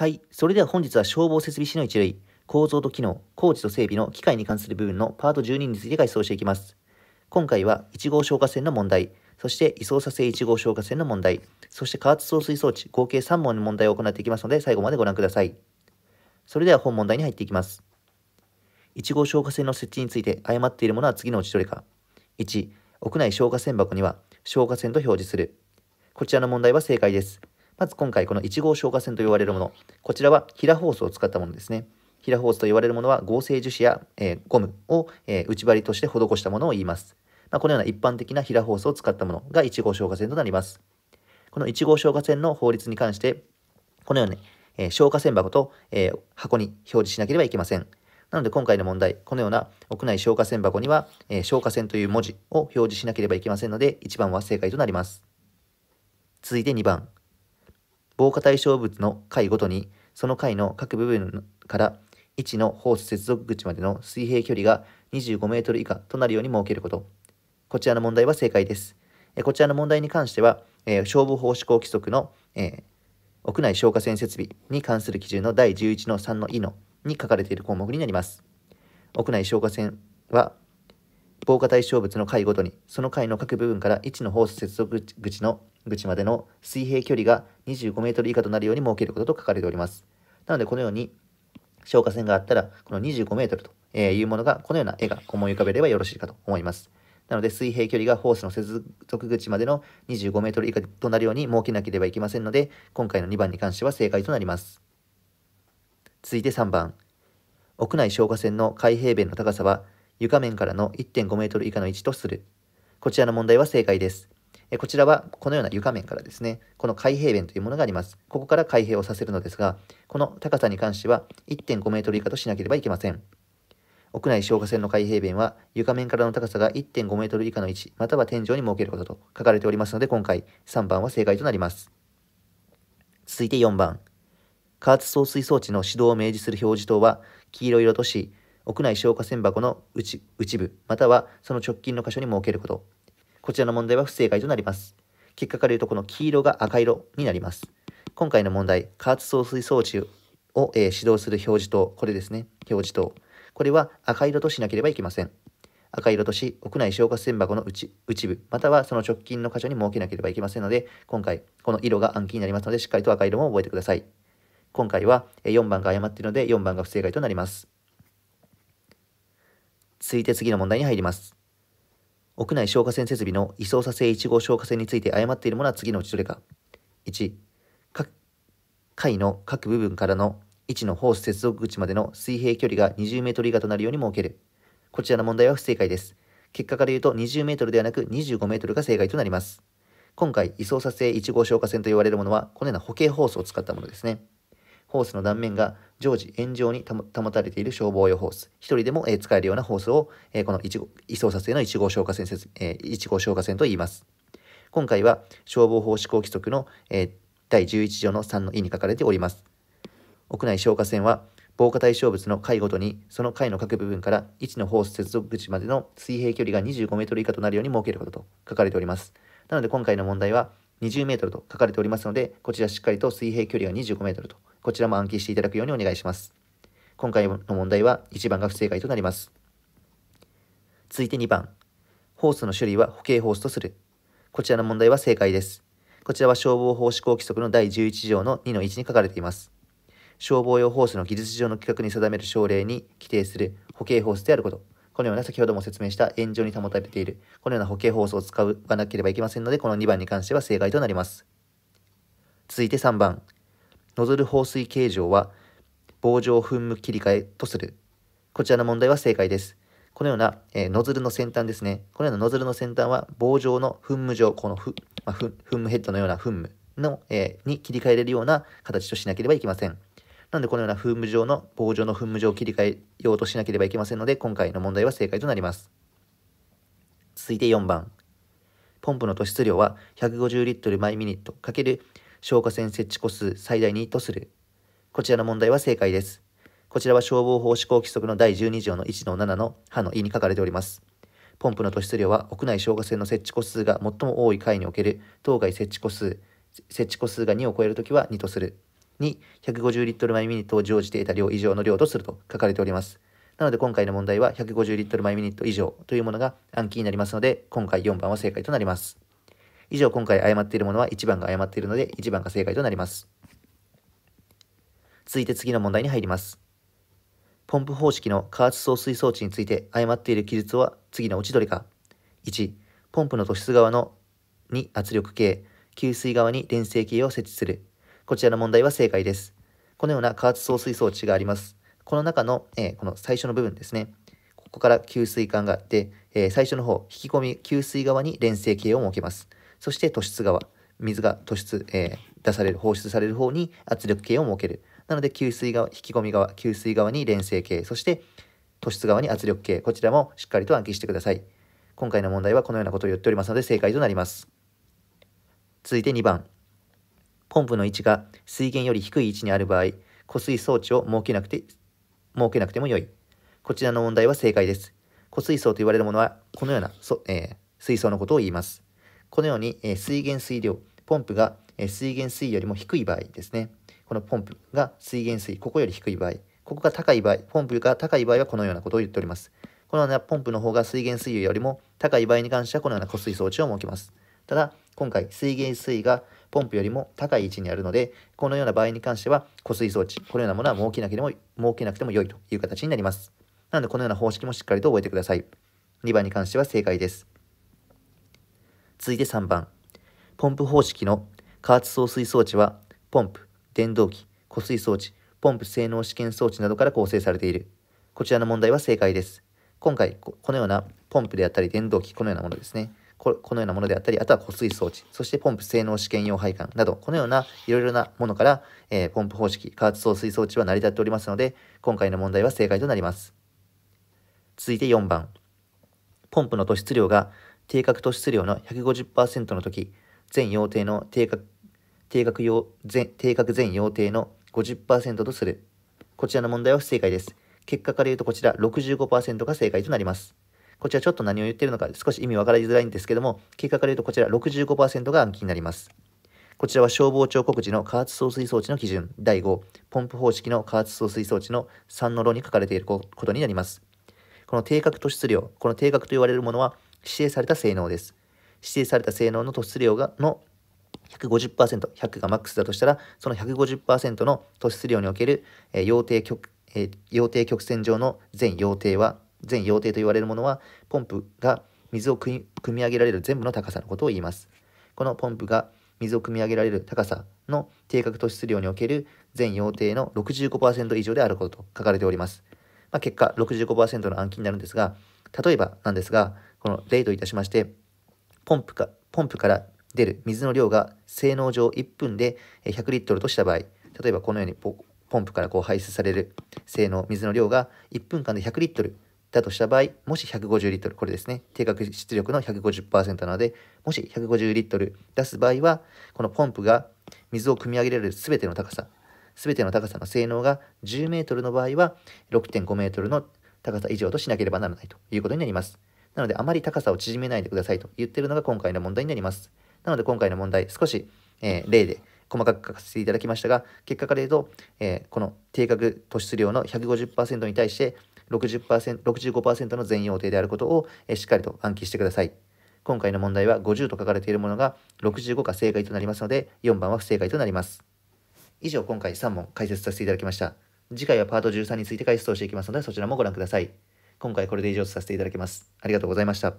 はい。それでは本日は消防設備士の一類、構造と機能、工事と整備の機械に関する部分のパート12について解説していきます。今回は1号消火栓の問題、そして移送さ性1号消火栓の問題、そして加圧送水装置合計3問の問題を行っていきますので最後までご覧ください。それでは本問題に入っていきます。1号消火栓の設置について誤っているものは次のうちどれか。1、屋内消火栓箱には消火栓と表示する。こちらの問題は正解です。まず今回この1号消火栓と呼ばれるもの、こちらは平ホースを使ったものですね。平ホースと呼ばれるものは合成樹脂や、えー、ゴムを、えー、内張りとして施したものを言います。まあ、このような一般的な平ホースを使ったものが1号消火栓となります。この1号消火栓の法律に関して、このように、えー、消火栓箱と、えー、箱に表示しなければいけません。なので今回の問題、このような屋内消火栓箱には、えー、消火栓という文字を表示しなければいけませんので、1番は正解となります。続いて2番。防火対象物の階ごとに、その階の各部分から位置のホース接続口までの水平距離が25メートル以下となるように設けること。こちらの問題は正解です。えこちらの問題に関しては、えー、消防法施行規則の、えー、屋内消火栓設備に関する基準の第11の3の2のに書かれている項目になります。屋内消火栓は防火対象物の階ごとに、その階の各部分から1のホース接続口の口までの水平距離が25メートル以下となるように設けることと書かれております。なので、このように消火栓があったら、この25メートルというものが、このような絵が思い浮かべればよろしいかと思います。なので、水平距離がホースの接続口までの25メートル以下となるように設けなければいけませんので、今回の2番に関しては正解となります。続いて3番。屋内消火栓の開閉弁の高さは、床面からの1.5メートル以下の位置とする。こちらの問題は正解です。こちらはこのような床面からですね、この開閉弁というものがあります。ここから開閉をさせるのですが、この高さに関しては1.5メートル以下としなければいけません。屋内消火栓の開閉弁は床面からの高さが1.5メートル以下の位置、または天井に設けることと書かれておりますので、今回3番は正解となります。続いて4番。加圧送水装置の指導を明示する表示灯は黄色色とし、屋内消火栓箱の内部、またはその直近の箇所に設けること。こちらの問題は不正解となります。結果から言うとこの黄色が赤色になります。今回の問題、加圧送水装置を、え指導する表示灯、これですね、表示灯。これは赤色としなければいけません。赤色とし、屋内消火栓箱の内内部、またはその直近の箇所に設けなければいけませんので、今回、この色が暗記になりますので、しっかりと赤色も覚えてください。今回は4番が誤っているので、4番が不正解となります。続いて次の問題に入ります。屋内消火栓設備の移送査性1号消火栓について誤っているものは次のうちどれか。1、各階の各部分からの位置のホース接続口までの水平距離が20メートル以下となるように設ける。こちらの問題は不正解です。結果から言うと20メートルではなく25メートルが正解となります。今回、移送査性1号消火栓と言われるものは、このような保険ホースを使ったものですね。ホースの断面が常時炎上に保たれている消防用ホース、一人でも、使えるようなホースを、この移送撮影の1号消火栓、1号消火栓と言います。今回は消防法施行規則の、第11条の3の意に書かれております。屋内消火栓は防火対象物の階ごとにその階の各部分から位置のホース接続口までの水平距離が25メートル以下となるように設けることと書かれております。なので今回の問題は20メートルと書かれておりますので、こちらしっかりと水平距離が25メートルと、こちらも暗記していただくようにお願いします。今回の問題は1番が不正解となります。続いて2番。ホースの種類は保険ホースとする。こちらの問題は正解です。こちらは消防法施行規則の第11条の2の1に書かれています。消防用ホースの技術上の規格に定める省令に規定する保険ホースであること。このような先ほども説明した炎上に保たれている、このような保険放送を使わなければいけませんので、この2番に関しては正解となります。続いて3番。ノズル放水形状は棒状噴霧切り替えとする。こちらの問題は正解です。このような、えー、ノズルの先端ですね。このようなノズルの先端は棒状の噴霧状、このふ、まあ、噴霧ヘッドのような噴霧の、えー、に切り替えれるような形としなければいけません。なのでこのような噴霧状の棒状の噴霧状を切り替えようとしなければいけませんので、今回の問題は正解となります。続いて4番。ポンプの突出量は150リットル毎ミニット×消火栓設置個数最大2とする。こちらの問題は正解です。こちらは消防法施行規則の第12条の1の7の歯の E に書かれております。ポンプの突出量は屋内消火栓の設置個数が最も多い階における当該設置個数、設置個数が2を超えるときは2とする。に150リットル毎ミニットを常時で得た量以上の量とすると書かれております。なので今回の問題は150リットル毎ミニット以上というものが暗記になりますので、今回4番は正解となります。以上、今回誤っているものは1番が誤っているので、1番が正解となります。続いて次の問題に入ります。ポンプ方式の加圧送水装置について誤っている記述は次のうちどれか。1、ポンプの突出側の2圧力計、給水側に電成計を設置する。こちらの問題は正解です。このような加圧送水装置があります。この中の、えー、この最初の部分ですね。ここから給水管があって、えー、最初の方、引き込み給水側に連成形を設けます。そして突出側、水が突出、えー、出される、放出される方に圧力計を設ける。なので、給水側、引き込み側、給水側に連成形、そして突出側に圧力計、こちらもしっかりと暗記してください。今回の問題はこのようなことを言っておりますので正解となります。続いて2番。ポンプの位置が水源より低い位置にある場合、湖水装置を設けなくて、設けなくてもよい。こちらの問題は正解です。湖水槽と言われるものは、このような、えー、水槽のことを言います。このように、えー、水源水量、ポンプが、えー、水源水よりも低い場合ですね。このポンプが水源水、ここより低い場合、ここが高い場合、ポンプが高い場合はこのようなことを言っております。このようなポンプの方が水源水位よりも高い場合に関してはこのような湖水装置を設けます。ただ、今回水源水位がポンプよりも高い位置にあるので、このような場合に関しては、湖水装置、このようなものは設けなければ、設けなくても良いという形になります。なので、このような方式もしっかりと覚えてください。2番に関しては正解です。続いて3番。ポンプ方式の加圧送水装置は、ポンプ、電動機、湖水装置、ポンプ性能試験装置などから構成されている。こちらの問題は正解です。今回、このようなポンプであったり電動機、このようなものですね。このようなものであったり、あとは湖水装置、そしてポンプ性能試験用配管など、このようないろいろなものから、えー、ポンプ方式、加圧送水装置は成り立っておりますので、今回の問題は正解となります。続いて4番。ポンプの突出量が定格突出量の150%の時、全用程の定格、定格用、全、定格全用程の50%とする。こちらの問題は不正解です。結果から言うとこちら65%が正解となります。こちらちょっと何を言ってるのか少し意味分かりづらいんですけども、結果から言うとこちら65%が暗記になります。こちらは消防庁告示の加圧送水装置の基準第5、ポンプ方式の加圧送水装置の3の論に書かれていることになります。この定格突出量、この定格と言われるものは指定された性能です。指定された性能の突出量がの150%、100がマックスだとしたら、その150%の突出量における、えー、要定曲、えー、要定曲線上の全要定は全要定と言われるものは、ポンプが水を汲み上げられる全部の高さのことを言います。このポンプが水を汲み上げられる高さの定格突出量における全要定の65%以上であることと書かれております。まあ、結果65%の暗記になるんですが、例えばなんですが、この例といたしまして、ポンプかポンプから出る水の量が性能上1分で100リットルとした場合、例えばこのようにポンプからこう排出される性能、水の量が1分間で100リットルだとした場合、もし150リットル、これですね、定格出力の150%なので、もし150リットル出す場合は、このポンプが水を汲み上げられるすべての高さ、すべての高さの性能が10メートルの場合は、6.5メートルの高さ以上としなければならないということになります。なので、あまり高さを縮めないでくださいと言っているのが今回の問題になります。なので、今回の問題、少し、えー、例で細かく書かせていただきましたが、結果から言うと、えー、この定格突出量の150%に対して、60% 65%の全容定であることをしっかりと暗記してください。今回の問題は50と書かれているものが65が正解となりますので、4番は不正解となります。以上、今回3問解説させていただきました。次回はパート13について解説をしていきますので、そちらもご覧ください。今回これで以上とさせていただきます。ありがとうございました。